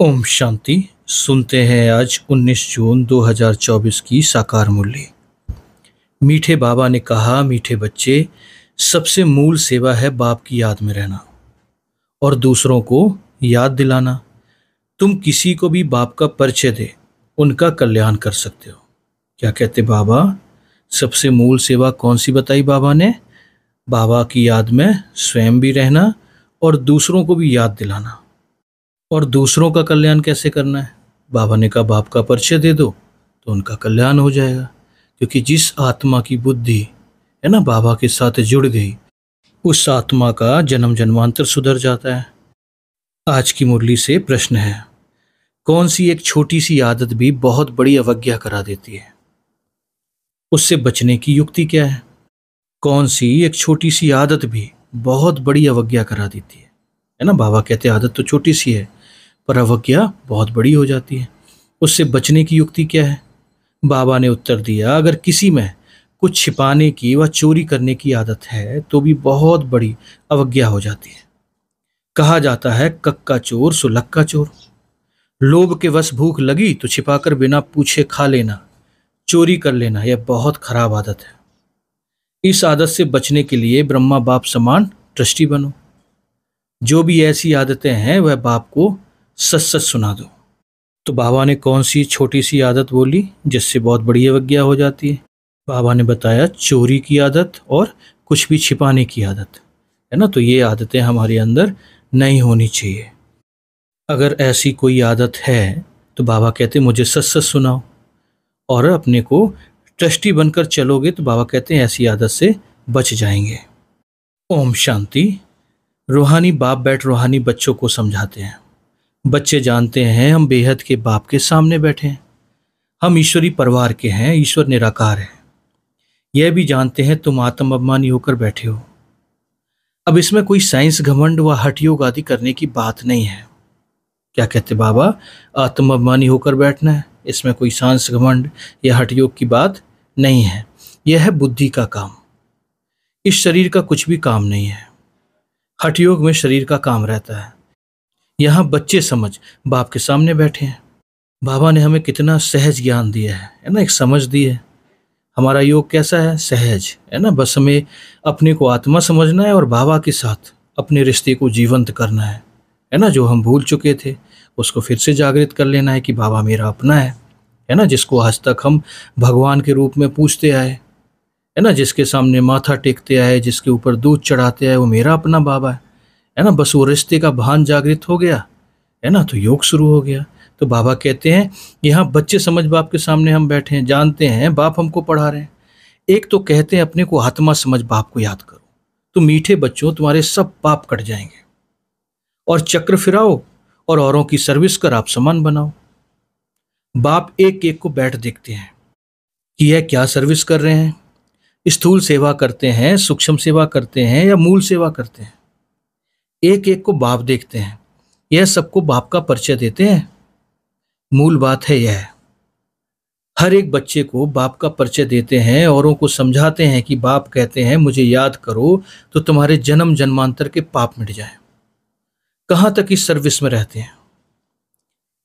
ओम शांति सुनते हैं आज 19 जून 2024 की साकार मूल्य मीठे बाबा ने कहा मीठे बच्चे सबसे मूल सेवा है बाप की याद में रहना और दूसरों को याद दिलाना तुम किसी को भी बाप का परिचय दे उनका कल्याण कर सकते हो क्या कहते बाबा सबसे मूल सेवा कौन सी बताई बाबा ने बाबा की याद में स्वयं भी रहना और दूसरों को भी याद दिलाना और दूसरों का कल्याण कैसे करना है बाबा ने कहा बाप का परिचय दे दो तो उनका कल्याण हो जाएगा क्योंकि जिस आत्मा की बुद्धि है ना बाबा के साथ जुड़ गई उस आत्मा का जन्म जन्मांतर सुधर जाता है आज की मुरली से प्रश्न है कौन सी एक छोटी सी आदत भी बहुत बड़ी अवज्ञा करा देती है उससे बचने की युक्ति क्या है कौन सी एक छोटी सी आदत भी बहुत बड़ी अवज्ञा करा देती है है ना बाबा कहते आदत तो छोटी सी है पर अवज्ञा बहुत बड़ी हो जाती है उससे बचने की युक्ति क्या है बाबा ने उत्तर दिया अगर किसी में कुछ छिपाने की व चोरी करने की आदत है तो भी बहुत बड़ी अवज्ञा हो जाती है कहा जाता है कक्का चोर सुलक्का चोर लोभ के वश भूख लगी तो छिपाकर बिना पूछे खा लेना चोरी कर लेना यह बहुत खराब आदत है इस आदत से बचने के लिए ब्रह्मा बाप समान ट्रस्टी बनो जो भी ऐसी आदतें हैं वह बाप को सच सच सुना दो तो बाबा ने कौन सी छोटी सी आदत बोली जिससे बहुत बड़ी अवज्ञा हो जाती है बाबा ने बताया चोरी की आदत और कुछ भी छिपाने की आदत है ना तो ये आदतें हमारे अंदर नहीं होनी चाहिए अगर ऐसी कोई आदत है तो बाबा कहते मुझे सच सच सुनाओ और अपने को ट्रस्टी बनकर चलोगे तो बाबा कहते हैं ऐसी आदत से बच जाएंगे ओम शांति रूहानी बाप बैठ रूहानी बच्चों को समझाते हैं बच्चे जानते हैं हम बेहद के बाप के सामने बैठे हैं हम ईश्वरी परिवार के हैं ईश्वर निराकार है यह भी जानते हैं तुम आत्म अभिमानी होकर बैठे हो अब इसमें कोई साइंस घमंड व हठयोग आदि करने की बात नहीं है क्या कहते बाबा आत्म अपमानी होकर बैठना है इसमें कोई सांस घमंड या योग की बात नहीं है यह है बुद्धि का काम इस शरीर का कुछ भी काम नहीं है हठयोग में शरीर का काम रहता है यहाँ बच्चे समझ बाप के सामने बैठे हैं बाबा ने हमें कितना सहज ज्ञान दिया है है ना एक समझ दी है हमारा योग कैसा है सहज है ना बस हमें अपने को आत्मा समझना है और बाबा के साथ अपने रिश्ते को जीवंत करना है है ना जो हम भूल चुके थे उसको फिर से जागृत कर लेना है कि बाबा मेरा अपना है है ना जिसको आज तक हम भगवान के रूप में पूछते आए है ना जिसके सामने माथा टेकते आए जिसके ऊपर दूध चढ़ाते आए वो मेरा अपना बाबा है है ना बस वो रिश्ते का भान जागृत हो गया है ना तो योग शुरू हो गया तो बाबा कहते हैं यहाँ बच्चे समझ बाप के सामने हम बैठे हैं जानते हैं बाप हमको पढ़ा रहे हैं एक तो कहते हैं अपने को आत्मा समझ बाप को याद करो तो मीठे बच्चों तुम्हारे सब पाप कट जाएंगे और चक्र फिराओ और औरों की सर्विस कर आप समान बनाओ बाप एक एक को बैठ देखते हैं कि यह क्या सर्विस कर रहे हैं स्थूल सेवा करते हैं सूक्ष्म सेवा करते हैं या मूल सेवा करते हैं एक एक को बाप देखते हैं यह सबको बाप का परिचय देते हैं मूल बात है यह हर एक बच्चे को बाप का परिचय देते हैं औरों को समझाते हैं कि बाप कहते हैं मुझे याद करो तो तुम्हारे जन्म जन्मांतर के पाप मिट जाए कहाँ तक इस सर्विस में रहते हैं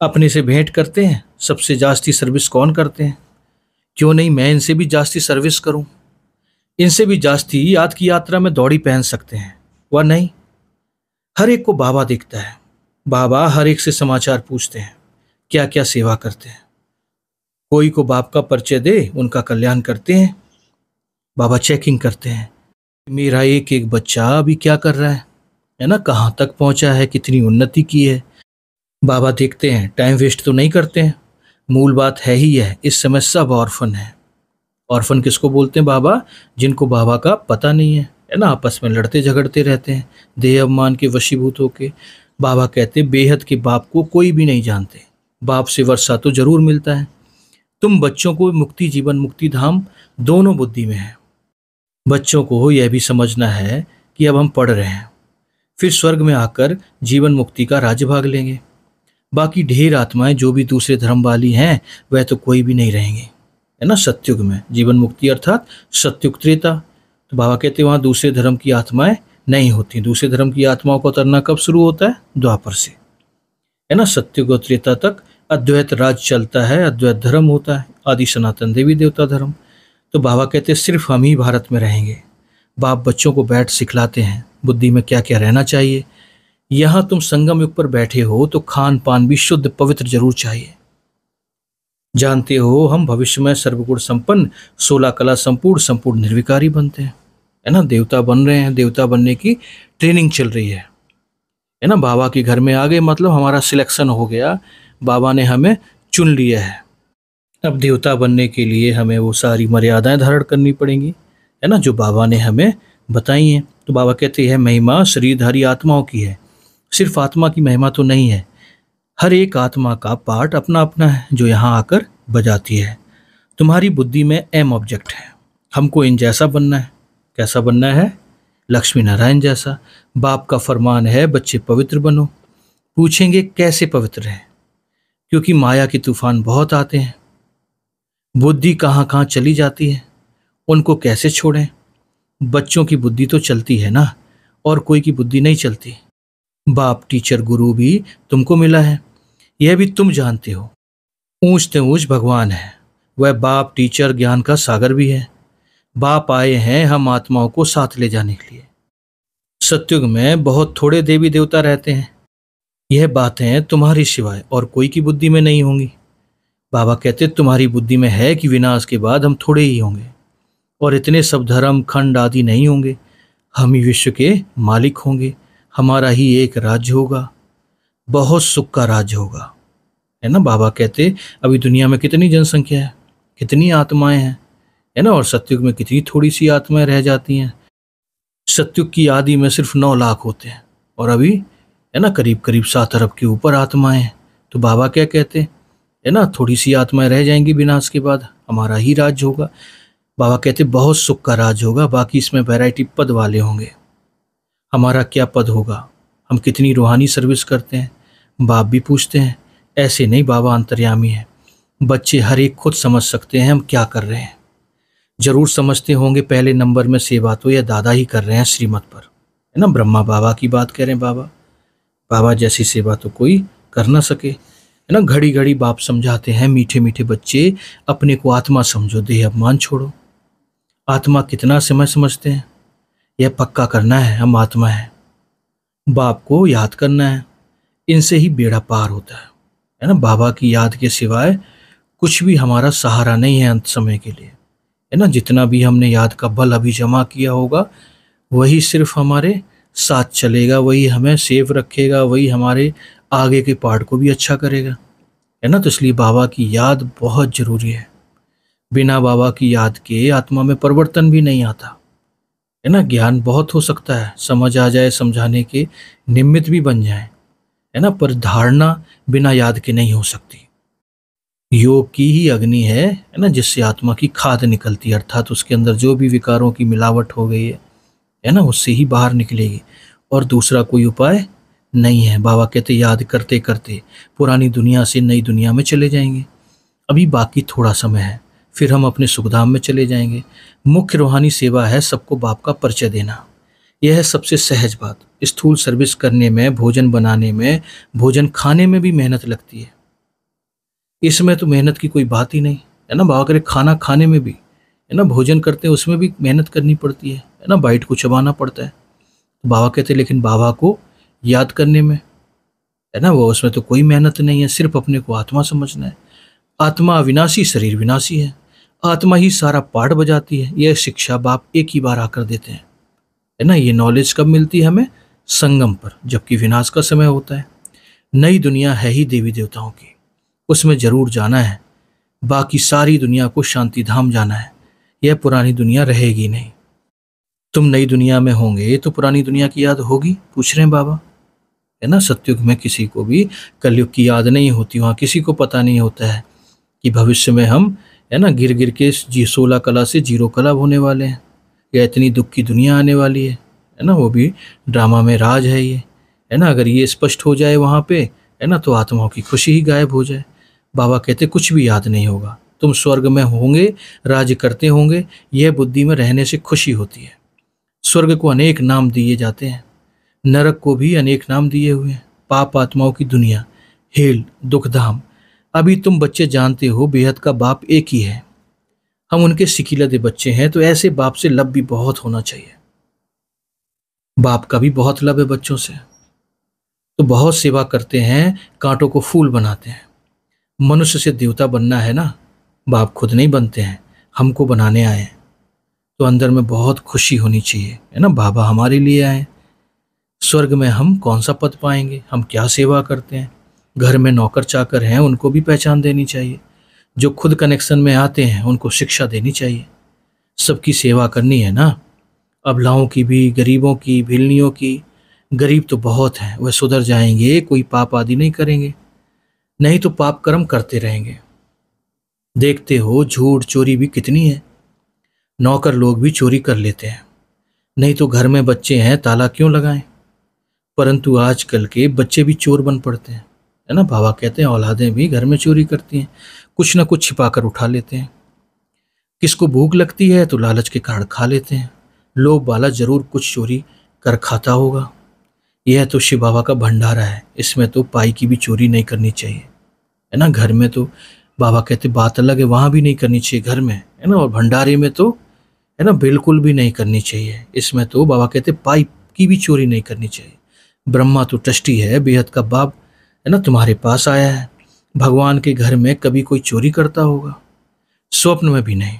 अपने से भेंट करते हैं सबसे जास्ती सर्विस कौन करते हैं क्यों नहीं मैं इनसे भी जास्ती सर्विस करूं इनसे भी जास्ती याद की यात्रा में दौड़ी पहन सकते हैं वह नहीं हर एक को बाबा दिखता है बाबा हर एक से समाचार पूछते हैं क्या क्या सेवा करते हैं कोई को बाप का परिचय दे उनका कल्याण करते हैं बाबा चेकिंग करते हैं मेरा एक एक बच्चा अभी क्या कर रहा है है ना कहाँ तक पहुँचा है कितनी उन्नति की है बाबा देखते हैं टाइम वेस्ट तो नहीं करते हैं मूल बात है ही है इस समय सब ऑर्फन है ऑर्फन किसको बोलते हैं बाबा जिनको बाबा का पता नहीं है है ना आपस में लड़ते झगड़ते रहते हैं देह अवमान के वशीभूत होके बाबा कहते बेहद के बाप को कोई भी नहीं जानते बाप से वर्षा तो जरूर मिलता है तुम बच्चों को मुक्ति जीवन मुक्ति धाम दोनों बुद्धि में है बच्चों को यह भी समझना है कि अब हम पढ़ रहे हैं फिर स्वर्ग में आकर जीवन मुक्ति का राज्य भाग लेंगे बाकी ढेर आत्माएं जो भी दूसरे धर्म वाली हैं वह तो कोई भी नहीं रहेंगे है ना सत्युग में जीवन मुक्ति अर्थात सत्युग त्रेता तो बाबा कहते वहाँ दूसरे धर्म की आत्माएं नहीं होती दूसरे धर्म की आत्माओं को उतरना कब शुरू होता है द्वापर से है ना सत्य गोत्रता तक अद्वैत राज चलता है अद्वैत धर्म होता है आदि सनातन देवी देवता धर्म तो बाबा कहते सिर्फ हम ही भारत में रहेंगे बाप बच्चों को बैठ सिखलाते हैं बुद्धि में क्या क्या रहना चाहिए यहाँ तुम संगम युग पर बैठे हो तो खान पान भी शुद्ध पवित्र जरूर चाहिए जानते हो हम भविष्य में सर्वगुण संपन्न सोलह कला संपूर्ण संपूर्ण निर्विकारी बनते हैं है ना देवता बन रहे हैं देवता बनने की ट्रेनिंग चल रही है है ना बाबा के घर में आ गए मतलब हमारा सिलेक्शन हो गया बाबा ने हमें चुन लिया है अब देवता बनने के लिए हमें वो सारी मर्यादाएं धारण करनी पड़ेंगी है ना जो बाबा ने हमें बताई हैं तो बाबा कहते हैं महिमा शरीरधारी आत्माओं की है सिर्फ आत्मा की महिमा तो नहीं है हर एक आत्मा का पार्ट अपना अपना है जो यहाँ आकर बजाती है तुम्हारी बुद्धि में एम ऑब्जेक्ट है हमको इन जैसा बनना है कैसा बनना है लक्ष्मी नारायण जैसा बाप का फरमान है बच्चे पवित्र बनो पूछेंगे कैसे पवित्र हैं क्योंकि माया के तूफान बहुत आते हैं बुद्धि कहाँ कहाँ चली जाती है उनको कैसे छोड़ें बच्चों की बुद्धि तो चलती है ना और कोई की बुद्धि नहीं चलती बाप टीचर गुरु भी तुमको मिला है यह भी तुम जानते हो ऊंचते ऊंच भगवान है वह बाप टीचर ज्ञान का सागर भी है बाप आए हैं हम आत्माओं को साथ ले जाने के लिए सत्युग में बहुत थोड़े देवी देवता रहते हैं यह बातें तुम्हारी सिवाय और कोई की बुद्धि में नहीं होंगी बाबा कहते तुम्हारी बुद्धि में है कि विनाश के बाद हम थोड़े ही होंगे और इतने सब धर्म खंड आदि नहीं होंगे हम ही विश्व के मालिक होंगे हमारा ही एक राज्य होगा बहुत सुख का राज्य होगा है ना बाबा कहते अभी दुनिया में कितनी जनसंख्या है कितनी आत्माएं हैं है ना और सत्युग में कितनी थोड़ी सी आत्माएं रह जाती हैं सत्युग की आदि में सिर्फ नौ लाख होते हैं और अभी है ना करीब करीब सात अरब के ऊपर आत्माएं हैं तो बाबा क्या कहते हैं है ना थोड़ी सी आत्माएं रह जाएंगी विनाश के बाद हमारा ही राज्य होगा बाबा कहते बहुत सुख का राज होगा बाकी इसमें वैरायटी पद वाले होंगे हमारा क्या पद होगा हम कितनी रूहानी सर्विस करते हैं बाप भी पूछते हैं ऐसे नहीं बाबा अंतर्यामी है बच्चे हर एक खुद समझ सकते हैं हम क्या कर रहे हैं जरूर समझते होंगे पहले नंबर में सेवा तो या दादा ही कर रहे हैं श्रीमत पर है ना ब्रह्मा बाबा की बात कह रहे हैं बाबा बाबा जैसी सेवा तो कोई कर ना सके है ना घड़ी घड़ी बाप समझाते हैं मीठे मीठे बच्चे अपने को आत्मा समझो देह अपमान छोड़ो आत्मा कितना समय समझते हैं यह पक्का करना है हम आत्मा है बाप को याद करना है इनसे ही बेड़ा पार होता है है ना बाबा की याद के सिवाय कुछ भी हमारा सहारा नहीं है अंत समय के लिए है ना जितना भी हमने याद का बल अभी जमा किया होगा वही सिर्फ हमारे साथ चलेगा वही हमें सेफ रखेगा वही हमारे आगे के पार्ट को भी अच्छा करेगा है ना तो इसलिए बाबा की याद बहुत ज़रूरी है बिना बाबा की याद के आत्मा में परिवर्तन भी नहीं आता है ना ज्ञान बहुत हो सकता है समझ आ जाए समझाने के निमित्त भी बन जाए है ना पर धारणा बिना याद के नहीं हो सकती योग की ही अग्नि है है ना जिससे आत्मा की खाद निकलती है अर्थात उसके अंदर जो भी विकारों की मिलावट हो गई है है ना उससे ही बाहर निकलेगी और दूसरा कोई उपाय नहीं है बाबा कहते याद करते करते पुरानी दुनिया से नई दुनिया में चले जाएंगे अभी बाकी थोड़ा समय है फिर हम अपने सुखधाम में चले जाएंगे मुख्य रूहानी सेवा है सबको बाप का परिचय देना यह है सबसे सहज बात स्थूल सर्विस करने में भोजन बनाने में भोजन खाने में भी मेहनत लगती है इसमें तो मेहनत की कोई बात ही नहीं है ना बाबा करे खाना खाने में भी है ना भोजन करते हैं उसमें भी मेहनत करनी पड़ती है है ना बाइट को चबाना पड़ता है बाबा कहते लेकिन बाबा को याद करने में है ना वो उसमें तो कोई मेहनत नहीं है सिर्फ अपने को आत्मा समझना है आत्मा अविनाशी शरीर विनाशी है आत्मा ही सारा पाठ बजाती है यह शिक्षा बाप एक ही बार आकर देते हैं है ना ये नॉलेज कब मिलती है हमें संगम पर जबकि विनाश का समय होता है नई दुनिया है ही देवी देवताओं की उसमें जरूर जाना है बाकी सारी दुनिया को शांति धाम जाना है यह पुरानी दुनिया रहेगी नहीं तुम नई दुनिया में होंगे तो पुरानी दुनिया की याद होगी पूछ रहे हैं बाबा है ना सत्युग में किसी को भी कलयुग की याद नहीं होती वहाँ किसी को पता नहीं होता है कि भविष्य में हम है ना गिर गिर के जी सोलह कला से जीरो कला होने वाले हैं या इतनी दुख की दुनिया आने वाली है है ना वो भी ड्रामा में राज है ये है ना अगर ये स्पष्ट हो जाए वहाँ पे है ना तो आत्माओं की खुशी ही गायब हो जाए बाबा कहते कुछ भी याद नहीं होगा तुम स्वर्ग में होंगे राज करते होंगे यह बुद्धि में रहने से खुशी होती है स्वर्ग को अनेक नाम दिए जाते हैं नरक को भी अनेक नाम दिए हुए हैं पाप आत्माओं की दुनिया हेल दुखधाम अभी तुम बच्चे जानते हो बेहद का बाप एक ही है हम उनके सिकीलदे बच्चे हैं तो ऐसे बाप से लब भी बहुत होना चाहिए बाप का भी बहुत लब है बच्चों से तो बहुत सेवा करते हैं कांटों को फूल बनाते हैं मनुष्य से देवता बनना है ना बाप खुद नहीं बनते हैं हमको बनाने आए हैं तो अंदर में बहुत खुशी होनी चाहिए है ना बाबा हमारे लिए आए स्वर्ग में हम कौन सा पद पाएंगे हम क्या सेवा करते हैं घर में नौकर चाकर हैं उनको भी पहचान देनी चाहिए जो खुद कनेक्शन में आते हैं उनको शिक्षा देनी चाहिए सबकी सेवा करनी है ना अबलाओं की भी गरीबों की भिलनियों की गरीब तो बहुत हैं वह सुधर जाएंगे कोई पाप आदि नहीं करेंगे नहीं तो पाप कर्म करते रहेंगे देखते हो झूठ चोरी भी कितनी है नौकर लोग भी चोरी कर लेते हैं नहीं तो घर में बच्चे हैं ताला क्यों लगाएं परंतु आजकल के बच्चे भी चोर बन पड़ते हैं है ना बाबा कहते हैं औलादें भी घर में चोरी करती हैं कुछ ना कुछ छिपा कर उठा लेते हैं किसको भूख लगती है तो लालच के कारण खा लेते हैं लोग बाला जरूर कुछ चोरी कर खाता होगा यह तो शिव बाबा का भंडारा है इसमें तो पाई की भी चोरी नहीं करनी चाहिए है ना घर में तो बाबा कहते बात अलग है वहाँ भी नहीं करनी चाहिए घर में है ना और भंडारे में तो है ना बिल्कुल भी नहीं करनी चाहिए इसमें तो बाबा कहते पाई की भी चोरी नहीं करनी चाहिए ब्रह्मा तो ट्रस्टी है बेहद का बाप है ना तुम्हारे पास आया है भगवान के घर में कभी कोई चोरी करता होगा स्वप्न में भी नहीं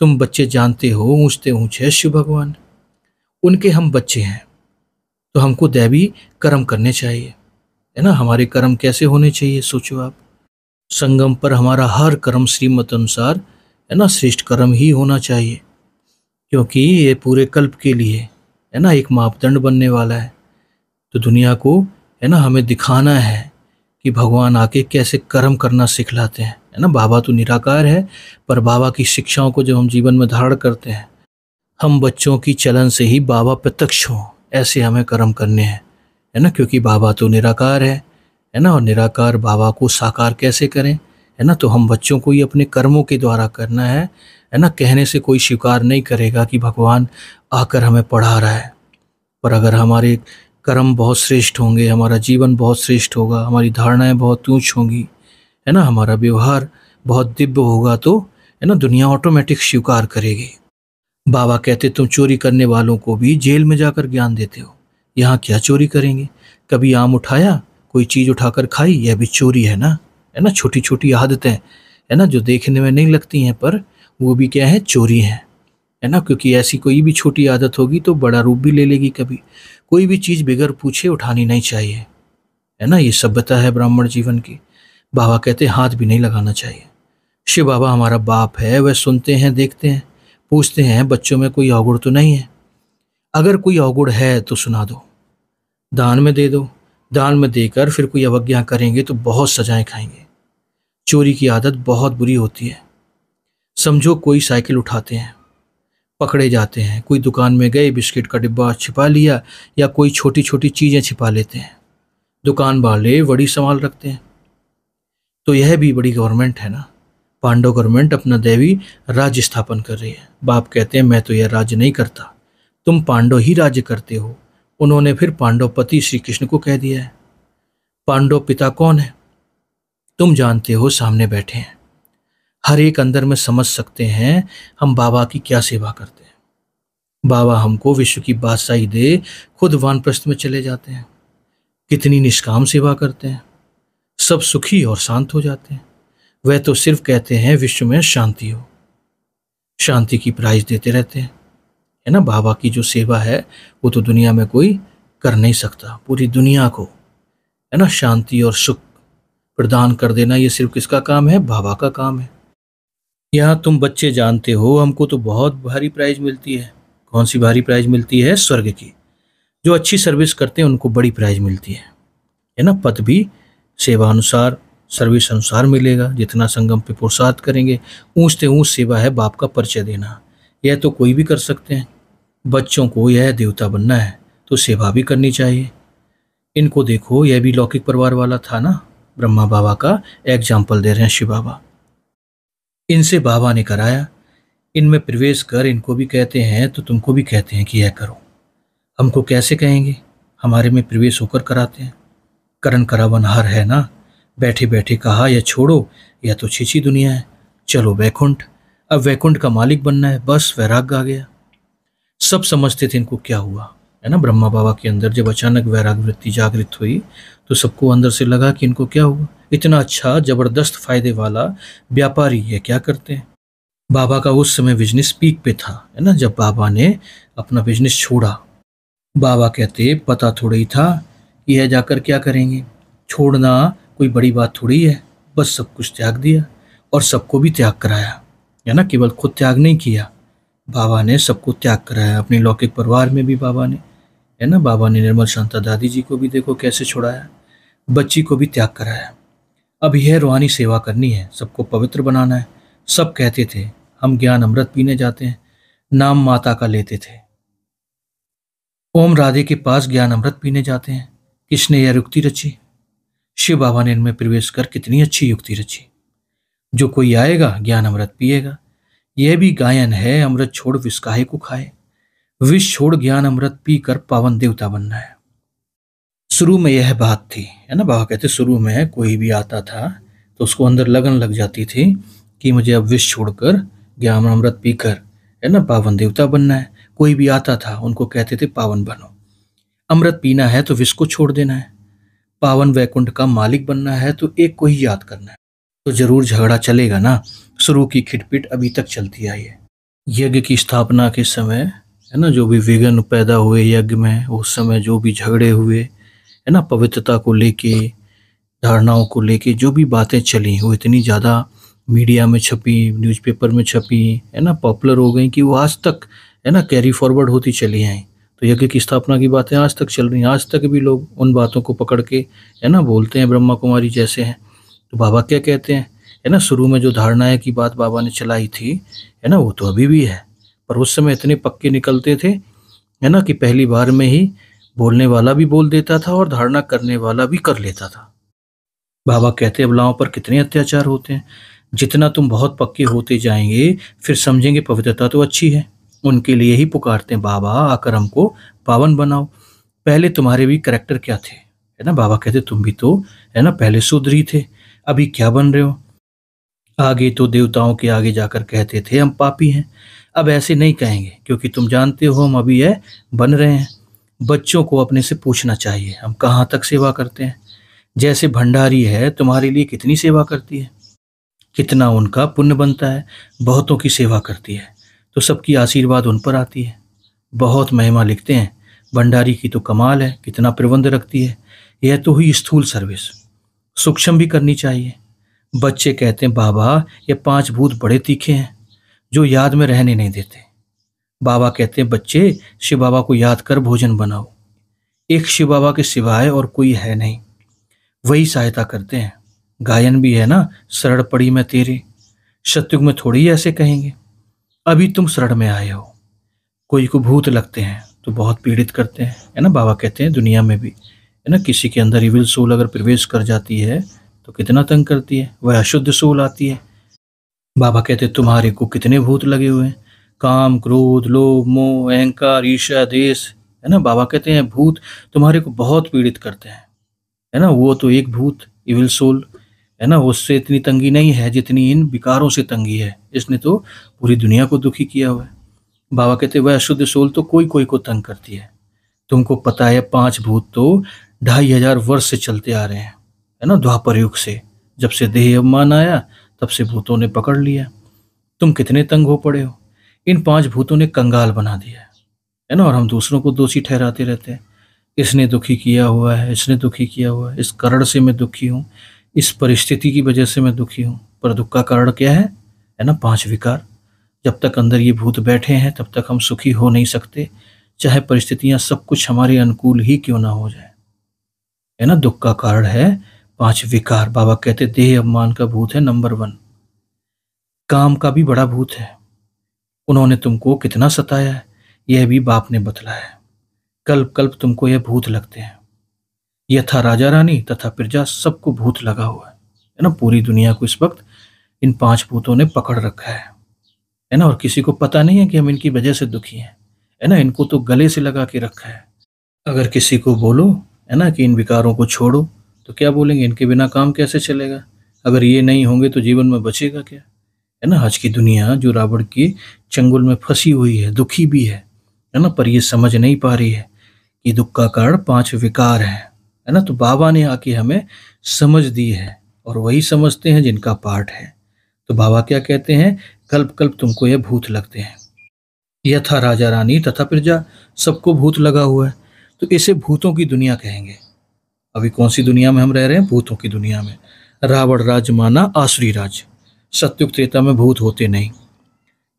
तुम बच्चे जानते हो ऊँचते ऊँचे शिव भगवान उनके हम बच्चे हैं तो हमको दैवी कर्म करने चाहिए है ना हमारे कर्म कैसे होने चाहिए सोचो आप संगम पर हमारा हर कर्म श्रीमत अनुसार है ना श्रेष्ठ कर्म ही होना चाहिए क्योंकि ये पूरे कल्प के लिए है ना एक मापदंड बनने वाला है तो दुनिया को है ना हमें दिखाना है कि भगवान आके कैसे कर्म करना सिखलाते हैं है ना बाबा तो निराकार है पर बाबा की शिक्षाओं को जब हम जीवन में धारण करते हैं हम बच्चों की चलन से ही बाबा प्रत्यक्ष हों ऐसे हमें कर्म करने हैं है ना क्योंकि बाबा तो निराकार है है ना और निराकार बाबा को साकार कैसे करें है ना तो हम बच्चों को ही अपने कर्मों के द्वारा करना है है ना कहने से कोई स्वीकार नहीं करेगा कि भगवान आकर हमें पढ़ा रहा है पर अगर हमारे कर्म बहुत श्रेष्ठ होंगे हमारा जीवन बहुत श्रेष्ठ होगा हमारी धारणाएं बहुत ऊँच होंगी है ना हमारा व्यवहार बहुत दिव्य होगा तो है ना दुनिया ऑटोमेटिक स्वीकार करेगी बाबा कहते तुम चोरी करने वालों को भी जेल में जाकर ज्ञान देते हो यहाँ क्या चोरी करेंगे कभी आम उठाया कोई चीज़ उठाकर खाई यह भी चोरी है ना है ना छोटी छोटी आदतें है ना जो देखने में नहीं लगती हैं पर वो भी क्या है चोरी हैं है ना क्योंकि ऐसी कोई भी छोटी आदत होगी तो बड़ा रूप भी ले लेगी कभी कोई भी चीज़ बगैर पूछे उठानी नहीं चाहिए है ना ये सभ्यता है ब्राह्मण जीवन की बाबा कहते हाथ भी नहीं लगाना चाहिए शिव बाबा हमारा बाप है वह सुनते हैं देखते हैं पूछते हैं बच्चों में कोई अवगुण तो नहीं है अगर कोई अवगुण है तो सुना दो दान में दे दो दान में देकर फिर कोई अवज्ञा करेंगे तो बहुत सजाएं खाएंगे चोरी की आदत बहुत बुरी होती है समझो कोई साइकिल उठाते हैं पकड़े जाते हैं कोई दुकान में गए बिस्किट का डिब्बा छिपा लिया या कोई छोटी छोटी चीज़ें छिपा लेते हैं दुकान वाले बड़ी संभाल रखते हैं तो यह भी बड़ी गवर्नमेंट है ना पांडव गवर्नमेंट अपना देवी राज्य स्थापन कर रही है बाप कहते हैं मैं तो यह राज्य नहीं करता तुम पांडव ही राज्य करते हो उन्होंने फिर पांडव पति श्री कृष्ण को कह दिया है पांडव पिता कौन है तुम जानते हो सामने बैठे हैं हर एक अंदर में समझ सकते हैं हम बाबा की क्या सेवा करते हैं बाबा हमको विश्व की बादशाही दे खुद वानप्रस्थ में चले जाते हैं कितनी निष्काम सेवा करते हैं सब सुखी और शांत हो जाते हैं वह तो सिर्फ कहते हैं विश्व में शांति हो शांति की प्राइज देते रहते हैं है ना बाबा की जो सेवा है वो तो दुनिया में कोई कर नहीं सकता पूरी दुनिया को है ना शांति और सुख प्रदान कर देना ये सिर्फ किसका काम है बाबा का काम है यहाँ तुम बच्चे जानते हो हमको तो बहुत भारी प्राइज मिलती है कौन सी भारी प्राइज मिलती है स्वर्ग की जो अच्छी सर्विस करते हैं उनको बड़ी प्राइज मिलती है है ना पद भी सेवानुसार सर्विस अनुसार मिलेगा जितना संगम पे पुरुषार्थ करेंगे ऊँचते ऊँच सेवा है बाप का परिचय देना यह तो कोई भी कर सकते हैं बच्चों को यह देवता बनना है तो सेवा भी करनी चाहिए इनको देखो यह भी लौकिक परिवार वाला था ना ब्रह्मा बाबा का एग्जाम्पल दे रहे हैं शिव बाबा इनसे बाबा ने कराया इनमें प्रवेश कर इनको भी कहते हैं तो तुमको भी कहते हैं कि यह करो हमको कैसे कहेंगे हमारे में प्रवेश होकर कराते हैं करण करावनहार है ना बैठे बैठे कहा या छोड़ो या तो छिछी दुनिया है चलो वैकुंठ अब वैकुंठ का मालिक बनना है बस वैराग्य आ गया सब समझते थे इनको क्या हुआ है ना ब्रह्मा बाबा के अंदर जब अचानक वैराग वृत्ति जागृत हुई तो सबको अंदर से लगा कि इनको क्या हुआ इतना अच्छा ज़बरदस्त फ़ायदे वाला व्यापारी ये क्या करते हैं बाबा का उस समय बिजनेस पीक पे था है ना जब बाबा ने अपना बिजनेस छोड़ा बाबा कहते पता थोड़ा ही था यह जाकर क्या करेंगे छोड़ना कोई बड़ी बात थोड़ी है बस सब कुछ त्याग दिया और सबको भी त्याग कराया है ना केवल खुद त्याग नहीं किया बाबा ने सबको त्याग कराया अपने लौकिक परिवार में भी बाबा ने है ना बाबा ने निर्मल शांता दादी जी को भी देखो कैसे छोड़ाया बच्ची को भी त्याग कराया अब यह रूहानी सेवा करनी है सबको पवित्र बनाना है सब कहते थे हम ज्ञान अमृत पीने जाते हैं नाम माता का लेते थे ओम राधे के पास ज्ञान अमृत पीने जाते हैं किसने यह युक्ति रची शिव बाबा ने इनमें प्रवेश कर कितनी अच्छी युक्ति रची जो कोई आएगा ज्ञान अमृत पिएगा यह भी गायन है अमृत छोड़ विस्काहे को खाए विष छोड़ ज्ञान अमृत पी कर पावन देवता बनना है शुरू में यह बात थी है ना बाबा कहते शुरू में कोई भी आता था तो उसको अंदर लगन लग जाती थी कि मुझे अब विष छोड़कर ज्ञान अमृत पीकर है ना पावन देवता बनना है कोई भी आता था उनको कहते थे पावन बनो अमृत पीना है तो विष को छोड़ देना है पावन वैकुंठ का मालिक बनना है तो एक को ही याद करना है तो जरूर झगड़ा चलेगा ना शुरू की खिटपिट अभी तक चलती आई है यज्ञ की स्थापना के समय है ना जो भी विघ्न पैदा हुए यज्ञ में उस समय जो भी झगड़े हुए है ना पवित्रता को लेके धारणाओं को लेके जो भी बातें चली वो इतनी ज़्यादा मीडिया में छपी न्यूज़पेपर में छपी है ना पॉपुलर हो गई कि वो आज तक है ना कैरी फॉरवर्ड होती चली आई तो यज्ञ की स्थापना की बातें आज तक चल रही हैं आज तक भी लोग उन बातों को पकड़ के है ना बोलते हैं ब्रह्मा कुमारी जैसे हैं तो बाबा क्या कहते हैं है ना शुरू में जो धारणाएँ की बात बाबा ने चलाई थी है ना वो तो अभी भी है पर उस समय इतने पक्के निकलते थे है ना कि पहली बार में ही बोलने वाला भी बोल देता था और धारणा करने वाला भी कर लेता था बाबा कहते अबलाओं पर कितने अत्याचार होते हैं जितना तुम बहुत पक्के होते जाएंगे फिर समझेंगे पवित्रता तो अच्छी है उनके लिए ही पुकारते हैं बाबा आकर हमको पावन बनाओ पहले तुम्हारे भी करेक्टर क्या थे है ना बाबा कहते तुम भी तो है ना पहले सुधरी थे अभी क्या बन रहे हो आगे तो देवताओं के आगे जाकर कहते थे हम पापी हैं अब ऐसे नहीं कहेंगे क्योंकि तुम जानते हो हम अभी यह बन रहे हैं बच्चों को अपने से पूछना चाहिए हम कहाँ तक सेवा करते हैं जैसे भंडारी है तुम्हारे लिए कितनी सेवा करती है कितना उनका पुण्य बनता है बहुतों की सेवा करती है तो सबकी आशीर्वाद उन पर आती है बहुत महिमा लिखते हैं भंडारी की तो कमाल है कितना प्रबंध रखती है यह तो हुई स्थूल सर्विस सूक्ष्म भी करनी चाहिए बच्चे कहते हैं बाबा ये पांच भूत बड़े तीखे हैं जो याद में रहने नहीं देते बाबा कहते हैं बच्चे शिव बाबा को याद कर भोजन बनाओ एक शिव बाबा के सिवाय और कोई है नहीं वही सहायता करते हैं गायन भी है ना शरण पड़ी मैं तेरे शत्रुघ में थोड़ी ऐसे कहेंगे अभी तुम शरण में आए हो कोई को भूत लगते हैं तो बहुत पीड़ित करते हैं है ना बाबा कहते हैं दुनिया में भी है ना किसी के अंदर इविल सोल अगर प्रवेश कर जाती है तो कितना तंग करती है वह अशुद्ध सोल आती है बाबा कहते तुम्हारे को कितने भूत लगे हुए हैं काम क्रोध लोभ मोह अहंकार ईर्षा देश है ना बाबा कहते हैं भूत तुम्हारे को बहुत पीड़ित करते हैं है ना वो तो एक भूत इविल सोल है ना उससे इतनी तंगी नहीं है जितनी इन विकारों से तंगी है इसने तो पूरी दुनिया को दुखी किया हुआ है बाबा कहते वह अशुद्ध सोल तो कोई कोई को तंग करती है तुमको पता है पांच भूत तो ढाई हजार वर्ष से चलते आ रहे हैं है ना द्वापर युग से जब से देह अवमान आया तब से भूतों ने पकड़ लिया तुम कितने तंग हो पड़े हो इन पांच भूतों ने कंगाल बना दिया है है ना और हम दूसरों को दोषी ठहराते रहते हैं इसने दुखी किया हुआ है इसने दुखी किया हुआ है इस कारण से मैं दुखी हूँ इस परिस्थिति की वजह से मैं दुखी हूँ पर दुख का कारण क्या है है ना पांच विकार जब तक अंदर ये भूत बैठे हैं तब तक हम सुखी हो नहीं सकते चाहे परिस्थितियाँ सब कुछ हमारे अनुकूल ही क्यों ना हो जाए है ना दुख का कारण है पांच विकार बाबा कहते देह अपमान का भूत है नंबर वन काम का भी बड़ा भूत है उन्होंने तुमको कितना सताया है यह भी बाप ने बतलाया है कल्प कल्प तुमको यह भूत लगते हैं यथा राजा रानी तथा प्रजा सबको भूत लगा हुआ है है ना पूरी दुनिया को इस वक्त इन पांच भूतों ने पकड़ रखा है है ना और किसी को पता नहीं है कि हम इनकी वजह से दुखी हैं है ना इनको तो गले से लगा के रखा है अगर किसी को बोलो है ना कि इन विकारों को छोड़ो तो क्या बोलेंगे इनके बिना काम कैसे चलेगा अगर ये नहीं होंगे तो जीवन में बचेगा क्या है ना आज की दुनिया जो रावण की चंगुल में फंसी हुई है दुखी भी है है ना पर ये समझ नहीं पा रही है कि दुख का कारण पांच विकार है है ना तो बाबा ने आके हमें समझ दी है और वही समझते हैं जिनका पाठ है तो बाबा क्या कहते हैं कल्प कल्प तुमको यह भूत लगते हैं यथा राजा रानी तथा प्रजा सबको भूत लगा हुआ है तो इसे भूतों की दुनिया कहेंगे अभी कौन सी दुनिया में हम रह रहे हैं भूतों की दुनिया में रावण राज माना आसुरी राज सत्युग त्रेता में भूत होते नहीं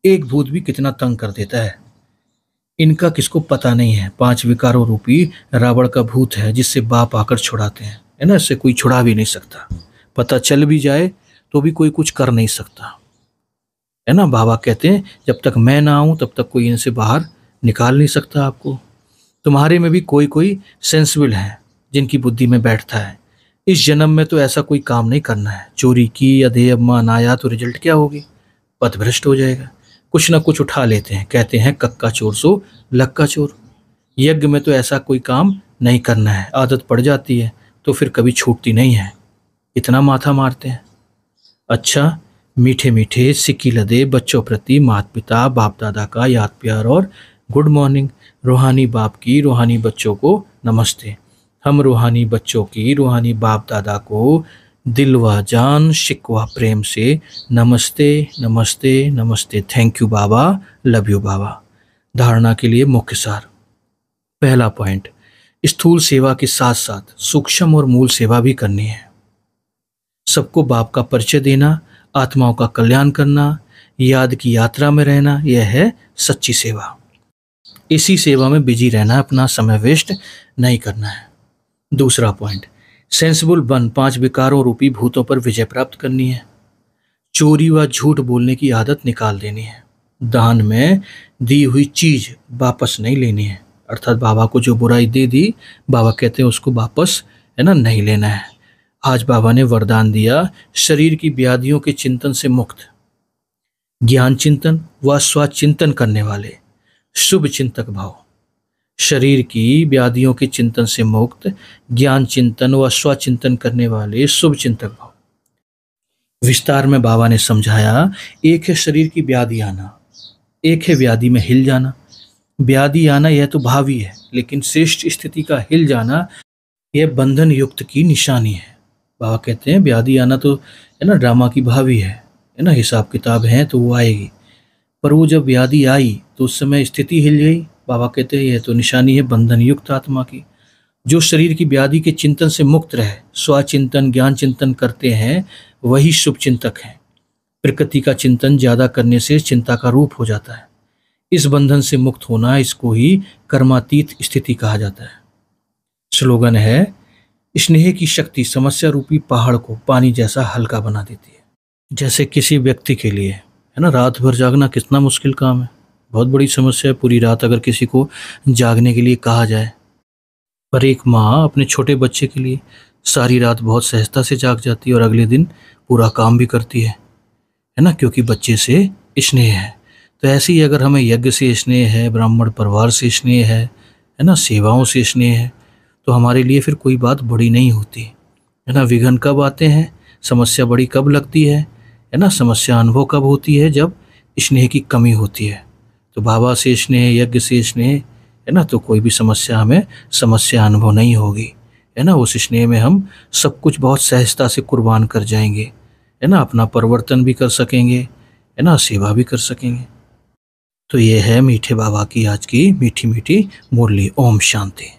एक भूत भी कितना तंग कर देता है इनका किसको पता नहीं है पांच विकारों रूपी रावण का भूत है जिससे बाप आकर छुड़ाते हैं है ना इससे कोई छुड़ा भी नहीं सकता पता चल भी जाए तो भी कोई कुछ कर नहीं सकता है ना बाबा कहते हैं जब तक मैं ना आऊं तब तक कोई इनसे बाहर निकाल नहीं सकता आपको तुम्हारे में भी कोई कोई सेंसिबल है जिनकी बुद्धि में बैठता है इस जन्म में तो ऐसा कोई काम नहीं करना है चोरी की अधेयमा आया तो रिजल्ट क्या होगी पथभ्रष्ट हो जाएगा कुछ ना कुछ उठा लेते हैं कहते हैं कक्का चोर सो लक्का चोर यज्ञ में तो ऐसा कोई काम नहीं करना है आदत पड़ जाती है तो फिर कभी छूटती नहीं है इतना माथा मारते हैं अच्छा मीठे मीठे सिक्की लदे बच्चों प्रति माता पिता बाप दादा का याद प्यार और गुड मॉर्निंग रूहानी बाप की रूहानी बच्चों को नमस्ते हम रूहानी बच्चों की रूहानी बाप दादा को दिल व जान शिकवा प्रेम से नमस्ते नमस्ते नमस्ते थैंक यू बाबा लव यू बाबा धारणा के लिए मुख्य सार पहला पॉइंट स्थूल सेवा के साथ साथ सूक्ष्म और मूल सेवा भी करनी है सबको बाप का परिचय देना आत्माओं का कल्याण करना याद की यात्रा में रहना यह है सच्ची सेवा इसी सेवा में बिजी रहना अपना समय वेस्ट नहीं करना है दूसरा पॉइंट सेंसिबल बन पांच विकारों रूपी भूतों पर विजय प्राप्त करनी है चोरी व झूठ बोलने की आदत निकाल देनी है दान में दी हुई चीज वापस नहीं लेनी है अर्थात बाबा को जो बुराई दे दी बाबा कहते हैं उसको वापस है ना नहीं लेना है आज बाबा ने वरदान दिया शरीर की व्याधियों के चिंतन से मुक्त ज्ञान चिंतन व स्वचिंतन करने वाले शुभ चिंतक भाव शरीर की व्याधियों के चिंतन से मुक्त ज्ञान चिंतन व स्वचिंतन करने वाले शुभ चिंतक भाव विस्तार में बाबा ने समझाया एक है शरीर की व्याधि आना एक है व्याधि में हिल जाना व्याधि आना यह तो भावी है लेकिन श्रेष्ठ स्थिति का हिल जाना यह बंधन युक्त की निशानी है बाबा कहते हैं व्याधि आना तो है ना ड्रामा की भावी है है ना हिसाब किताब है तो वो आएगी पर वो जब व्याधि आई तो उस समय स्थिति हिल गई बाबा कहते हैं यह तो निशानी है बंधन युक्त आत्मा की जो शरीर की व्याधि के चिंतन से मुक्त रहे स्वचिंतन ज्ञान चिंतन करते हैं वही शुभ चिंतक हैं प्रकृति का चिंतन ज़्यादा करने से चिंता का रूप हो जाता है इस बंधन से मुक्त होना इसको ही कर्मातीत स्थिति कहा जाता है स्लोगन है स्नेह की शक्ति समस्या रूपी पहाड़ को पानी जैसा हल्का बना देती है जैसे किसी व्यक्ति के लिए है ना रात भर जागना कितना मुश्किल काम है बहुत बड़ी समस्या है पूरी रात अगर किसी को जागने के लिए कहा जाए पर एक माँ अपने छोटे बच्चे के लिए सारी रात बहुत सहजता से जाग जाती है और अगले दिन पूरा काम भी करती है है ना क्योंकि बच्चे से स्नेह है तो ऐसे ही अगर हमें यज्ञ से स्नेह है ब्राह्मण परिवार से स्नेह है है ना सेवाओं से स्नेह है तो हमारे लिए फिर कोई बात बड़ी नहीं होती है ना विघन कब आते हैं समस्या बड़ी कब लगती है है ना समस्या अनुभव कब होती है जब स्नेह की कमी होती है तो बाबा शेष ने यज्ञ शेष ने है ना तो कोई भी समस्या हमें समस्या अनुभव नहीं होगी है ना उस स्नेह में हम सब कुछ बहुत सहजता से कुर्बान कर जाएंगे है ना अपना परिवर्तन भी कर सकेंगे है ना सेवा भी कर सकेंगे तो ये है मीठे बाबा की आज की मीठी मीठी मुरली ओम शांति